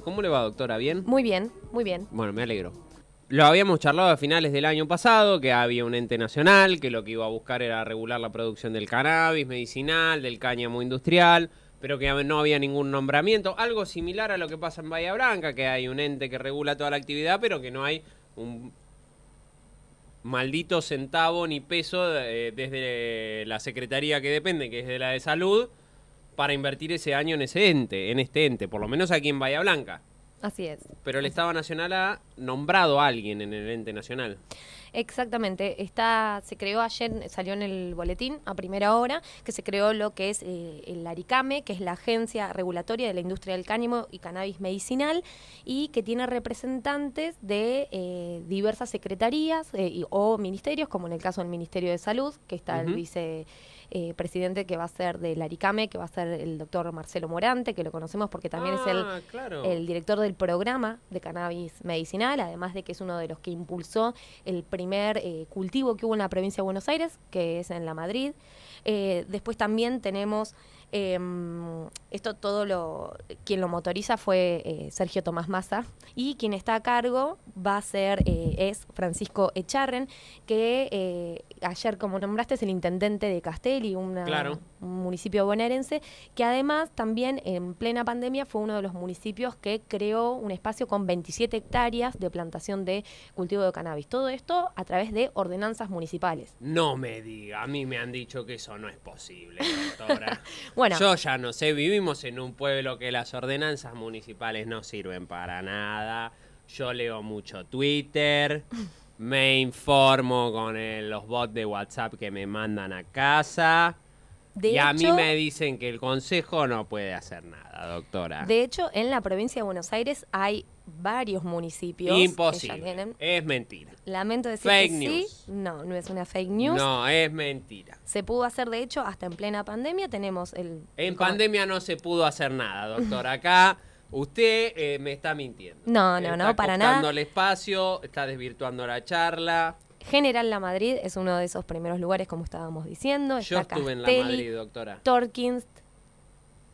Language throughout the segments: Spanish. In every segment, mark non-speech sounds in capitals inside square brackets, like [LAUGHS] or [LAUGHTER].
¿Cómo le va, doctora? ¿Bien? Muy bien, muy bien. Bueno, me alegro. Lo habíamos charlado a finales del año pasado, que había un ente nacional, que lo que iba a buscar era regular la producción del cannabis medicinal, del cáñamo industrial, pero que no había ningún nombramiento. Algo similar a lo que pasa en Bahía Blanca, que hay un ente que regula toda la actividad, pero que no hay un maldito centavo ni peso eh, desde la secretaría que depende, que es de la de salud, para invertir ese año en ese ente, en este ente, por lo menos aquí en Bahía Blanca. Así es. Pero el Estado Nacional ha nombrado a alguien en el ente nacional. Exactamente. Está, se creó ayer, salió en el boletín a primera hora, que se creó lo que es eh, el ARICAME, que es la Agencia Regulatoria de la Industria del Cánimo y Cannabis Medicinal, y que tiene representantes de eh, diversas secretarías eh, o ministerios, como en el caso del Ministerio de Salud, que está dice... el vice eh, presidente que va a ser del ARICAME, que va a ser el doctor Marcelo Morante, que lo conocemos porque también es el, ah, el director del programa de cannabis medicinal, además de que es uno de los que impulsó el primer eh, cultivo que hubo en la provincia de Buenos Aires, que es en la Madrid. Eh, después también tenemos... Em, esto todo lo. Quien lo motoriza fue eh, Sergio Tomás Massa y quien está a cargo va a ser, eh, es Francisco Echarren, que eh, ayer, como nombraste, es el intendente de Castelli, y un municipio bonaerense, que además también en plena pandemia fue uno de los municipios que creó un espacio con 27 hectáreas de plantación de cultivo de cannabis. Todo esto a través de ordenanzas municipales. No me diga, a mí me han dicho que eso no es posible, doctora. [LAUGHS] bueno, yo ya no sé, vivimos en un pueblo que las ordenanzas municipales no sirven para nada. Yo leo mucho Twitter, [LAUGHS] me informo con los bots de WhatsApp que me mandan a casa y a mí me dicen que el Consejo no puede hacer nada, doctora. De hecho, en la provincia de Buenos Aires hay varios municipios. Imposible. Que Es mentira. Lamento decir fake news. No, no es una fake news. No, es mentira. Se pudo hacer, de hecho, hasta en plena pandemia tenemos el. En pandemia no se pudo hacer nada, doctora. [LAUGHS] Acá. Usted eh, me está mintiendo. No, no, no, para nada. Está el espacio, está desvirtuando la charla. General La Madrid es uno de esos primeros lugares, como estábamos diciendo. Yo estuve en La Madrid, doctora.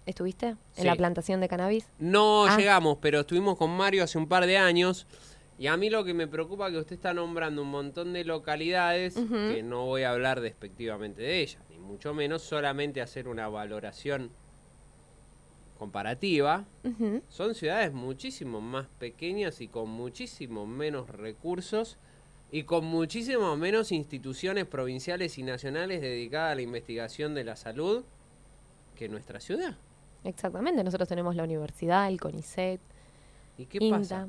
¿Estuviste en la plantación de cannabis? No ah. llegamos, pero estuvimos con Mario hace un par de años. Y a mí lo que me preocupa es que usted está nombrando un montón de localidades que no voy a hablar despectivamente de ellas, ni mucho menos solamente hacer una valoración comparativa. Son ciudades muchísimo más pequeñas y con muchísimo menos recursos y con muchísimas menos instituciones provinciales y nacionales dedicadas a la investigación de la salud que nuestra ciudad. Exactamente, nosotros tenemos la universidad, el CONICET. ¿Y qué pasa?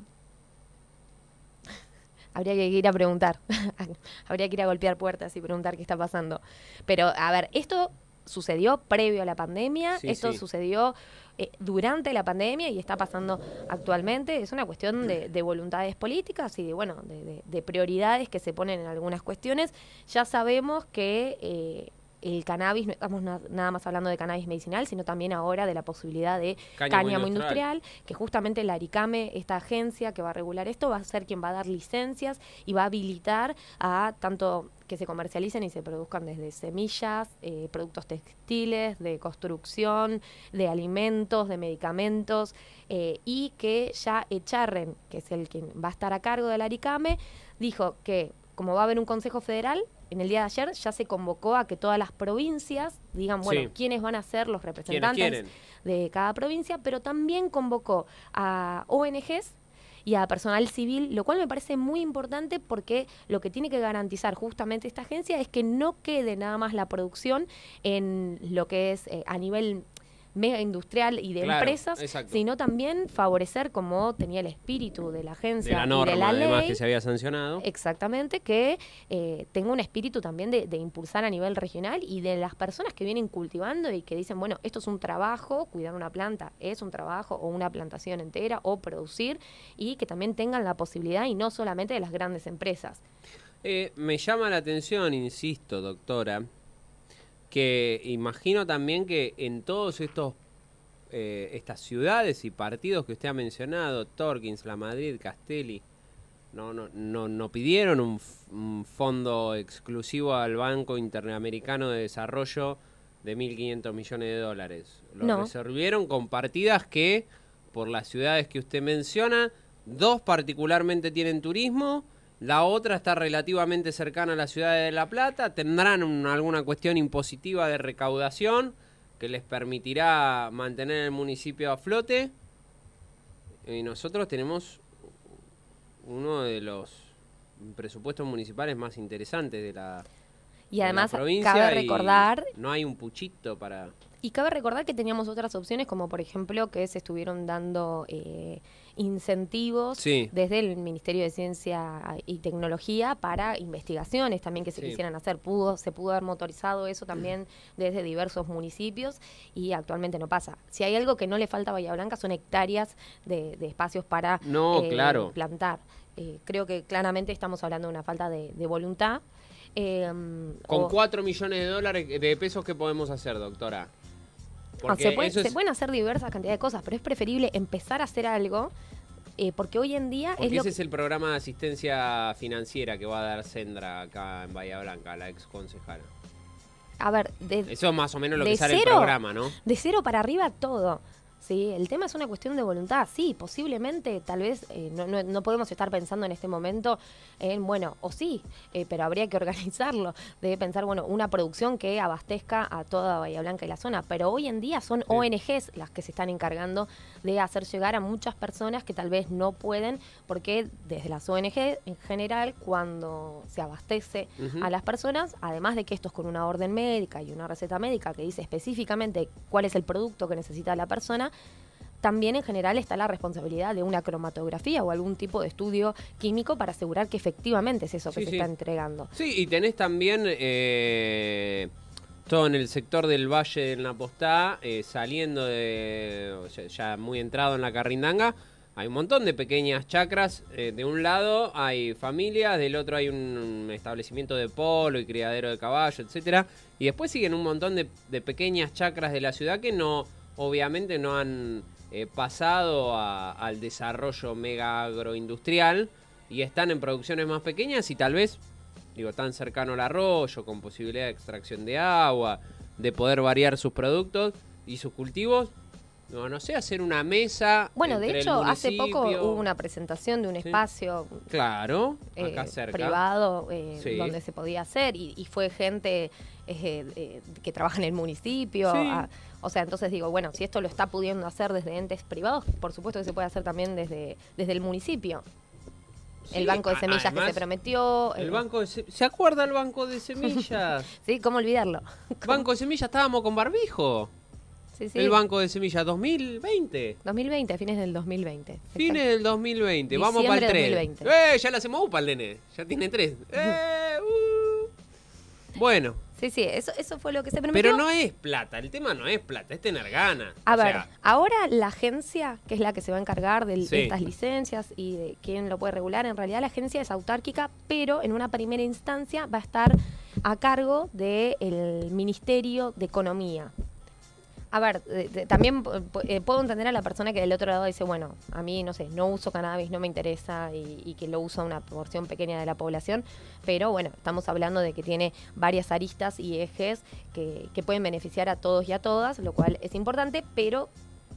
[LAUGHS] Habría que ir a preguntar, [LAUGHS] habría que ir a golpear puertas y preguntar qué está pasando. Pero, a ver, esto sucedió previo a la pandemia, esto sucedió eh, durante la pandemia y está pasando actualmente. Es una cuestión de, voluntades políticas y de, bueno, de, prioridades que se ponen en algunas cuestiones. Ya sabemos que eh, el cannabis, no estamos nada más hablando de cannabis medicinal, sino también ahora de la posibilidad de cáñamo, industrial. que justamente la ARICAME, esta agencia que va a regular esto, va a ser quien va a dar licencias y va a habilitar a tanto que se comercialicen y se produzcan desde semillas, eh, productos textiles, de construcción, de alimentos, de medicamentos, eh, y que ya Echarren, que es el quien va a estar a cargo de la ARICAME, dijo que como va a haber un Consejo Federal, en el día de ayer ya se convocó a que todas las provincias digan, bueno, quiénes van a ser los representantes de cada provincia, pero también convocó a ONGs y a personal civil, lo cual me parece muy importante porque lo que tiene que garantizar justamente esta agencia es que no quede nada más la producción en lo que es eh, a nivel mega industrial y de empresas, sino también favorecer como tenía el espíritu de la agencia de la ley, que se había sancionado. Exactamente, que eh, tenga un espíritu también de, impulsar a nivel regional y de las personas que vienen cultivando y que dicen, bueno, esto es un trabajo, cuidar una planta es un trabajo o una plantación entera o producir y que también tengan la posibilidad y no solamente de las grandes empresas. Eh, me llama la atención, insisto, doctora, que imagino también que en todos estos eh, estas ciudades y partidos que usted ha mencionado, Torkins, La Madrid, Castelli, no, no, no, pidieron un, fondo exclusivo al Banco Interamericano de Desarrollo de 1.500 millones de dólares. Lo reservieron resolvieron con partidas que, por las ciudades que usted menciona, dos particularmente tienen turismo la otra está relativamente cercana a la ciudad de La Plata. Tendrán alguna cuestión impositiva de recaudación que les permitirá mantener el municipio a flote. Y nosotros tenemos uno de los presupuestos municipales más interesantes de la, y además, Cabe recordar. no hay un puchito para. Y cabe recordar que teníamos otras opciones, como por ejemplo que se estuvieron dando eh, incentivos desde el Ministerio de Ciencia y Tecnología para investigaciones también que se quisieran hacer. Pudo, se pudo haber motorizado eso también [CLEARS THROAT] desde diversos municipios y actualmente no pasa. Si hay algo que no le falta a Bahía Blanca son hectáreas de, espacios para no, eh, plantar. Eh, creo que claramente estamos hablando de una falta de, voluntad. Em, Con cuatro 4 millones de dólares de pesos, ¿qué podemos hacer, doctora? Ah, se, pueden hacer diversas cantidades de cosas, pero es preferible empezar a hacer algo eh, porque hoy en día porque es ese es el programa de asistencia financiera que va a dar Sendra acá en Bahía Blanca, la ex concejala. A ver, eso es más o menos lo que sale el programa, ¿no? De cero para arriba todo. ¿sí? El tema es una cuestión de voluntad, sí, posiblemente, tal vez eh, no, no, podemos estar pensando en este momento en, bueno, o sí, eh, pero habría que [LAUGHS] organizarlo, de pensar, bueno, una producción que abastezca a toda Bahía Blanca y la zona, pero hoy en día son ONGs las que se están encargando de hacer llegar a muchas personas que tal vez no pueden, porque desde las ONG en general, cuando se abastece a las personas, además de que esto es con una orden médica y una receta médica que dice específicamente cuál es el producto que necesita la persona, también en general está la responsabilidad de una cromatografía o algún tipo de estudio químico para asegurar que efectivamente es eso que se está entregando. Sí, y tenés también eh, todo en el sector del Valle del Napostá, eh, saliendo de, ya muy entrado en la Carrindanga, hay un montón de pequeñas chacras. Eh, de un lado hay familias, del otro hay un establecimiento de polo y criadero de caballo, etcétera. Y después siguen un montón de pequeñas chacras de la ciudad que no obviamente no han eh, pasado al desarrollo mega agroindustrial y están en producciones más pequeñas y tal vez, digo, tan cercano al arroyo, con posibilidad de extracción de agua, de poder variar sus productos y sus cultivos, no, no sé, hacer una mesa. Bueno, de hecho, hace poco hubo una presentación de un espacio. Claro, eh, Privado, eh, donde se podía hacer y, fue gente eh, que trabaja en el municipio. Ah, o sea, entonces digo, bueno, si esto lo está pudiendo hacer desde entes privados, por supuesto que se puede hacer también desde, desde el municipio. el banco de semillas que se prometió. El, banco se... acuerda el banco de semillas? [LAUGHS] sí, ¿cómo olvidarlo? Banco de semillas estábamos con barbijo. El Banco de Semillas 2020. 2020, fines del 2020. Fines del 2020. Vamos para el 3. Eh, ya la hacemos UPA al nene. Ya tiene 3. [LAUGHS] Eh, uh. Bueno. Sí, sí, eso, fue lo que se prometió. Pero no es plata, el tema no es plata, es tener ganas. A ver, ahora la agencia, que es la que se va a encargar de, estas licencias y de quién lo puede regular, en realidad la agencia es autárquica, pero en una primera instancia va a estar a cargo del Ministerio de Economía a ver, también eh, puedo entender a la persona que del otro lado dice, bueno, a mí, no sé, no uso cannabis, no me interesa y, que lo usa una porción pequeña de la población, pero bueno, estamos hablando de que tiene varias aristas y ejes que, que pueden beneficiar a todos y a todas, lo cual es importante, pero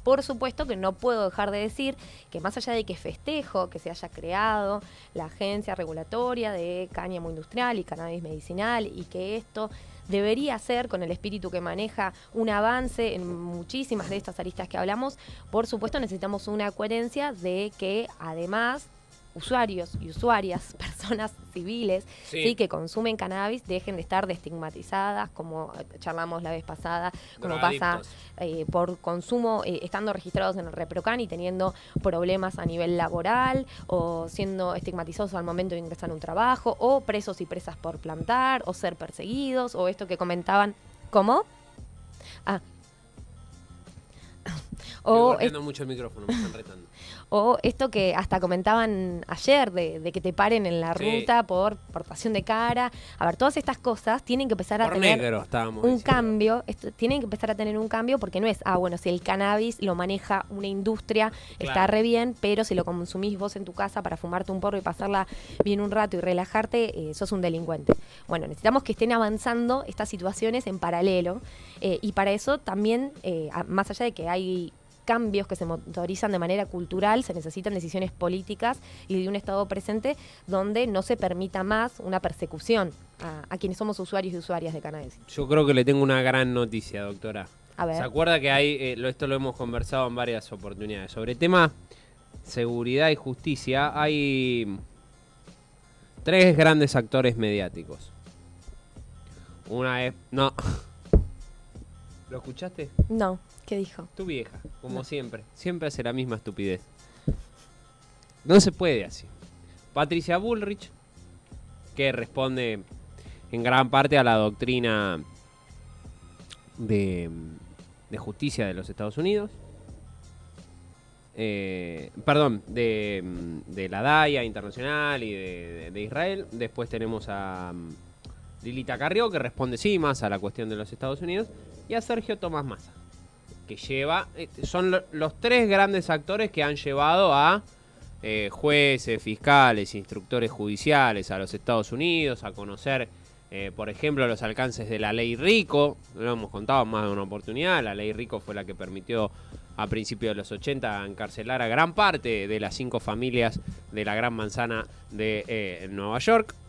por supuesto que no puedo dejar de decir que más allá de que festejo que se haya creado la agencia regulatoria de cáñamo industrial y cannabis medicinal y que esto debería ser, con el espíritu que maneja, un avance en muchísimas de estas aristas que hablamos, por supuesto necesitamos una coherencia de que además usuarios y usuarias, [LAUGHS] personas civiles sí. que consumen cannabis, dejen de estar destigmatizadas, como charlamos la vez pasada, como pasa eh, por consumo, eh, estando registrados en el ReproCan y teniendo problemas a nivel laboral, o siendo estigmatizados al momento de ingresar a un trabajo, o presos y presas por plantar, o ser perseguidos, o esto que comentaban, ¿cómo? Ah. [LAUGHS] o, mucho el micrófono, me están retando. O esto que hasta comentaban ayer, de, que te paren en la ruta por portación de cara. A ver, todas estas cosas tienen que empezar a tener un cambio. tienen que empezar a tener un cambio porque no es, ah, bueno, si el cannabis lo maneja una industria, está re bien, pero si lo consumís vos en tu casa para fumarte un porro y pasarla bien un rato y relajarte, eh, sos un delincuente. Bueno, necesitamos que estén avanzando estas situaciones en paralelo. Eh, y para eso también, eh, más allá de que hay cambios que se motorizan de manera cultural, se necesitan decisiones políticas y de un Estado presente donde no se permita más una persecución a, quienes somos usuarios y usuarias de cannabis. Yo creo que le tengo una gran noticia, doctora. A ver. ¿Se acuerda que hay, eh, lo, esto lo hemos conversado en varias oportunidades, sobre tema seguridad y justicia hay tres grandes actores mediáticos. Una es... No. ¿Lo escuchaste? No, ¿qué dijo? Tu vieja, como siempre. Siempre hace la misma estupidez. No se puede así. Patricia Bullrich, que responde en gran parte a la doctrina de, justicia de los Estados Unidos. Eh, perdón, de, la DAIA internacional y de, de Israel. Después tenemos a mm, Lilita Carrió, que responde sí más a la cuestión de los Estados Unidos y a Sergio Tomás Massa, que lleva, eh, son los tres grandes actores que han llevado a eh, jueces, fiscales, instructores judiciales a los Estados Unidos, a conocer, eh, por ejemplo, los alcances de la ley Rico, lo hemos contado más de una oportunidad, la ley Rico fue la que permitió a principios de los 80 encarcelar a gran parte de las cinco familias de la Gran Manzana de Nueva York. [CLEARS THROAT]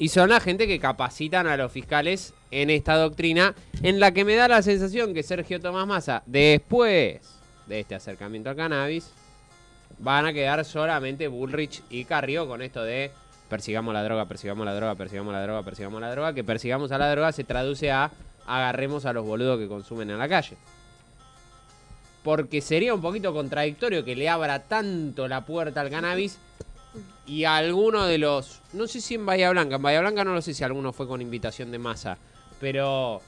Y son la gente que capacitan a los fiscales en esta doctrina, en la que me da la sensación que Sergio Tomás Massa, después de este acercamiento al cannabis, van a quedar solamente Bullrich y Carrió con esto de persigamos la droga, persigamos la droga, persigamos la droga, persigamos la droga, que persigamos a la droga se traduce a agarremos a los boludos que consumen en la calle. Porque sería un poquito contradictorio que le abra tanto la puerta al cannabis y alguno de los, no sé si en Bahía Blanca, en Bahía Blanca no lo sé si alguno fue con invitación de masa, pero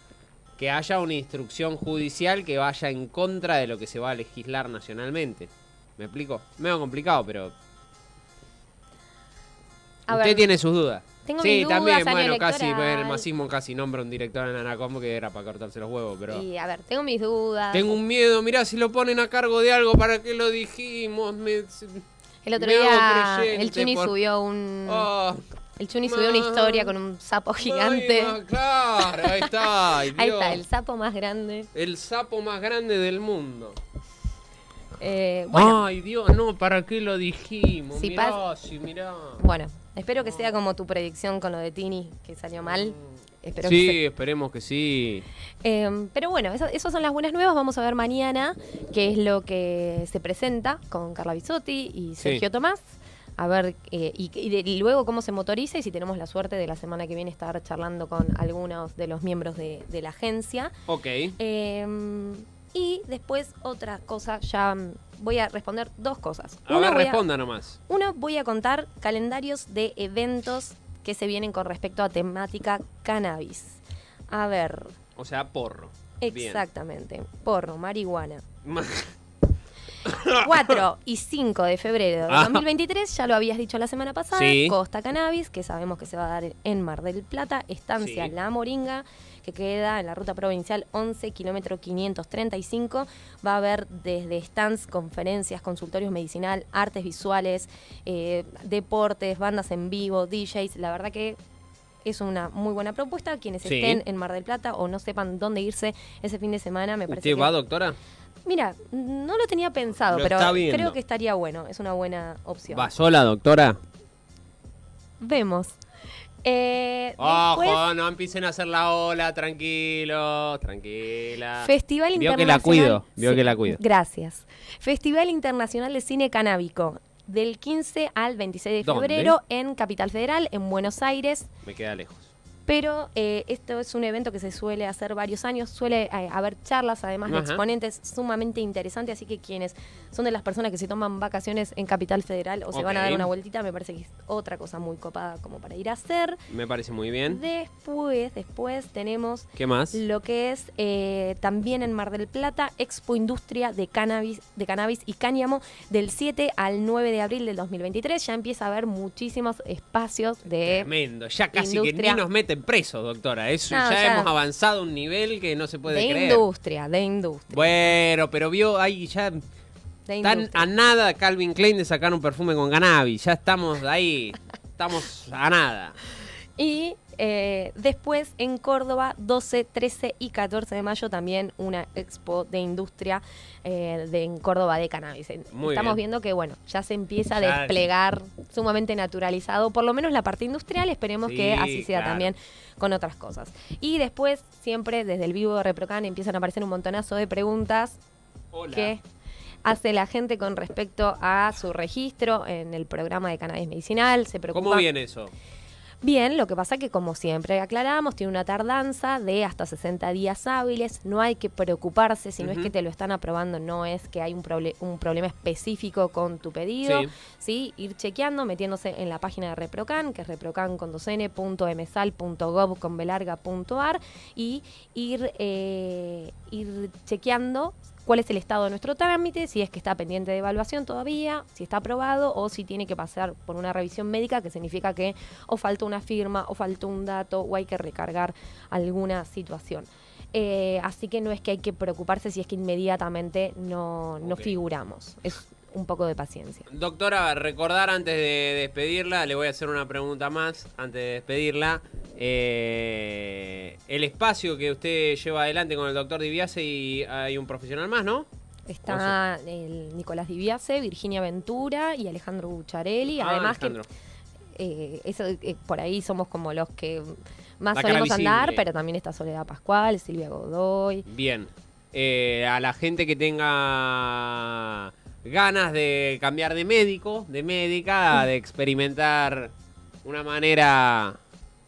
que haya una instrucción judicial que vaya en contra de lo que se va a legislar nacionalmente. ¿Me explico? Me Medio complicado, pero... Usted tiene sus dudas. Tengo sí, dudas, también, bueno, casi, pues, el masismo casi nombra un director en Anacombo que era para cortarse los huevos, pero... Sí, a ver, tengo mis dudas. Tengo un miedo, mirá, si lo ponen a cargo de algo, ¿para qué lo dijimos? El otro día el Chini subió un, oh. El Chuni subió una historia con un sapo gigante. claro, ahí está. [LAUGHS] ahí está, el sapo más grande. El sapo más grande del mundo. Eh, ay, Dios, no, ¿para qué lo dijimos? mirá, mirá. Bueno, espero que sea como tu predicción con lo de Tini, que salió mal. Mm. sí, esperemos que sí. Em, pero bueno, eso, esas son las buenas nuevas. Vamos a ver mañana qué es lo que se presenta con Carla Bisotti y Sergio Tomás a ver eh, y, luego cómo se motoriza y si tenemos la suerte de la semana que viene estar charlando con algunos de los miembros de, la agencia. Ok. Em, y después otra cosa, ya voy a responder dos cosas. A ver, responda nomás. Uno voy a contar calendarios de eventos que se vienen con respecto a temática cannabis. A ver. O sea, porro. Exactamente. Porro, marihuana. [LAUGHS] 4 [LAUGHS] y 5 de febrero de 2023, ah. ya lo habías dicho la semana pasada, Costa Cannabis, que sabemos que se va a dar en Mar del Plata, Estancia La Moringa, que queda en la ruta provincial 11, kilómetro 535. Va a haber desde stands, conferencias, consultorios medicinal, artes visuales, eh, deportes, bandas en vivo, DJs. La verdad que es una muy buena propuesta. Quienes estén en Mar del Plata o no sepan dónde irse ese fin de semana, me parece. ¿Usted va, doctora? Mira, no lo tenía pensado, pero creo que estaría bueno. Es una buena opción. ¿Va sola, doctora? Vemos. Eh, Ojo, no empiecen a hacer la ola, tranquilo, tranquila. Festival Vio Internacional. que la cuido, que la cuido. Gracias. Festival Internacional de Cine Canábico, del 15 al 26 de febrero en Capital Federal, en Buenos Aires. Me queda lejos pero eh, esto es un evento que se suele hacer varios años, suele eh, haber charlas además de exponentes sumamente interesantes, así que quienes son de las personas que se toman vacaciones en Capital Federal o se van a dar una vueltita, me parece que es otra cosa muy copada como para ir a hacer. Me parece muy bien. Después, después tenemos... ¿Qué más? Lo que es eh, también en Mar del Plata, Expo Industria de Cannabis, de cannabis y Cáñamo del 7 al 9 de abril del 2023, ya empieza a haber muchísimos espacios de... Tremendo, ya casi que ni nos meten preso doctora. Eso ya, hemos avanzado un nivel que no se puede creer. De industria, de industria. Bueno, pero vio, ahí ya... Están a nada Calvin Klein de sacar un perfume con cannabis. Ya estamos ahí. estamos a nada. Y eh, después en Córdoba, 12, 13 y 14 de mayo, también una expo de industria eh, de, en Córdoba de cannabis. Estamos viendo que, bueno, ya se empieza a desplegar sumamente naturalizado, por lo menos la parte industrial, esperemos que así sea también con otras cosas. Y después, siempre desde el vivo de Reprocan empiezan a aparecer un montonazo de preguntas que hace la gente con respecto a su registro en el programa de cannabis medicinal. Se preocupa. ¿Cómo viene eso? Bien, lo que pasa es que como siempre aclaramos, tiene una tardanza de hasta 60 días hábiles, no hay que preocuparse, si no es que te lo están aprobando, no es que hay un, un problema específico con tu pedido, sí. Ir chequeando, metiéndose en la página de Reprocan, que es reprocan.msal.gov.ar y ir, eh, ir chequeando cuál es el estado de nuestro trámite, si es que está pendiente de evaluación todavía, si está aprobado o si tiene que pasar por una revisión médica, que significa que o falta una firma o falta un dato o hay que recargar alguna situación. Eh, así que no es que hay que preocuparse si es que inmediatamente no, no figuramos. Es, un poco de paciencia. Doctora, recordar antes de despedirla, le voy a hacer una pregunta más antes de despedirla. Eh, el espacio que usted lleva adelante con el doctor Diviase y hay un profesional más, ¿no? Está Nicolás Diviase, Virginia Ventura y Alejandro Bucharelli. Ah, Además que eh, eh, por ahí somos como los que más solemos andar, pero también está Soledad Pascual, Silvia Godoy. Bien. a la gente que tenga ganas de cambiar de médico, de médica, de experimentar una manera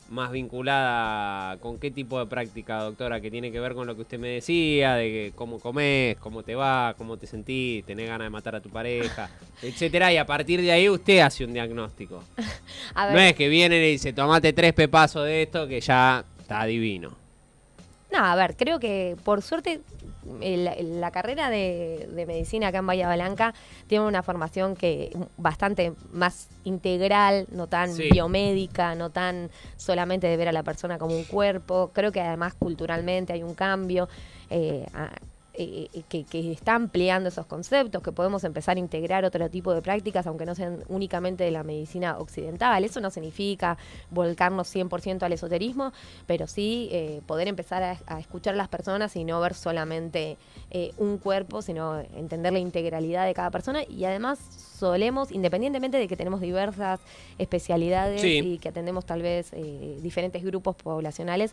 más vinculada con qué tipo de práctica, doctora, que tiene que ver con lo que usted me decía, de cómo comes, cómo te va, cómo te sentís, tenés ganas de matar a tu pareja, [LAUGHS] etcétera, y a partir de ahí usted hace un diagnóstico. [LAUGHS] No es que viene y dice, tomate tres pepazos de esto que ya está divino. No, a ver, creo que por suerte la, carrera de, medicina acá en Bahía Blanca tiene una formación que bastante más integral, no tan biomédica, no tan solamente de ver a la persona como un cuerpo. Creo que además culturalmente hay un cambio. Eh, eh, eh, que, está ampliando esos conceptos, que podemos empezar a integrar otro tipo de prácticas, aunque no sean únicamente de la medicina occidental. Eso no significa volcarnos 100% al esoterismo, pero sí eh, poder empezar a, escuchar a las personas y no ver solamente un cuerpo, sino entender la integralidad de cada persona y además solemos, independientemente de que tenemos diversas especialidades y que atendemos tal vez diferentes grupos poblacionales,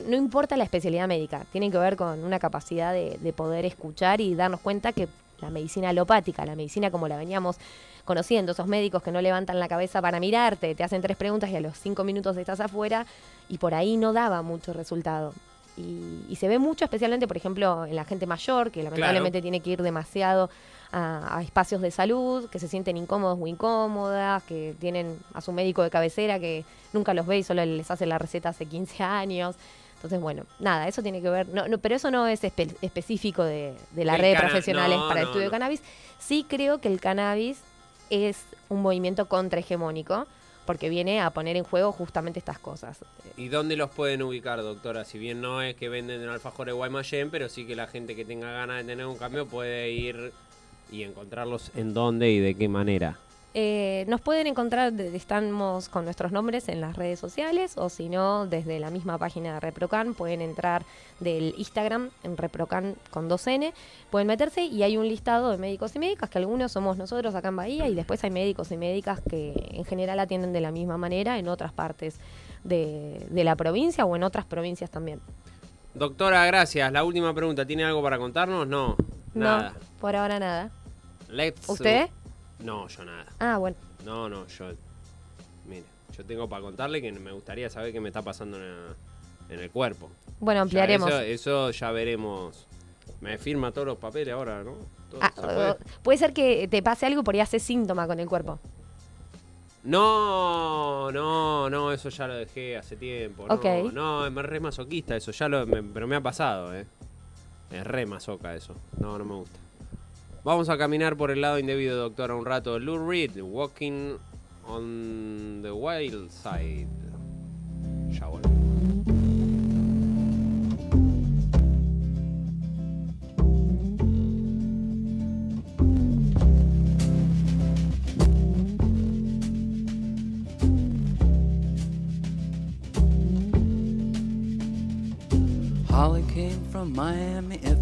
no importa la especialidad médica, tiene que ver con una capacidad de, poder escuchar y darnos cuenta que la medicina alopática, la medicina como la veníamos conociendo, esos médicos que no levantan la cabeza para mirarte, te hacen tres preguntas y a los cinco minutos estás afuera y por ahí no daba mucho resultado. Y, se ve mucho, especialmente, por ejemplo, en la gente mayor, que lamentablemente tiene que ir demasiado a, espacios de salud, que se sienten incómodos o incómodas, que tienen a su médico de cabecera que nunca los ve y solo les hace la receta hace 15 años. Entonces, bueno, nada, eso tiene que ver, no, pero eso no es específico de, de la red de profesionales para el estudio de cannabis. Sí creo que el cannabis es un movimiento contrahegemónico porque viene a poner en juego justamente estas cosas. ¿Y dónde los pueden ubicar, doctora? Si bien no es que venden en alfajores Guaymallén, pero sí que la gente que tenga ganas de tener un cambio puede ir ¿Y encontrarlos en dónde y de qué manera? Eh, nos pueden encontrar, estamos con nuestros nombres en las redes sociales o si no, desde la misma página de ReproCan, pueden entrar del Instagram en ReproCan con 2N, pueden meterse y hay un listado de médicos y médicas, que algunos somos nosotros acá en Bahía y después hay médicos y médicas que en general atienden de la misma manera en otras partes de, la provincia o en otras provincias también. Doctora, gracias. La última pregunta, ¿tiene algo para contarnos? No. Nada. por ahora nada. ¿Usted? No, yo nada. Ah, bueno. No, no, yo. Mire, yo tengo para contarle que me gustaría saber qué me está pasando en, el, cuerpo. Bueno, ampliaremos. eso, ya veremos. Me firma todos los papeles ahora, ¿no? Ah, eh, puede? ser que te pase algo por ahí hace síntoma con el cuerpo. No, no, no, eso ya lo dejé hace tiempo. No, no es re masoquista eso, ya lo, pero me ha pasado, ¿eh? Es re masoca eso. No, no me gusta. Vamos a caminar por el lado indebido, doctora, un rato. Lou Reed, Walking on the Wild Side. Ya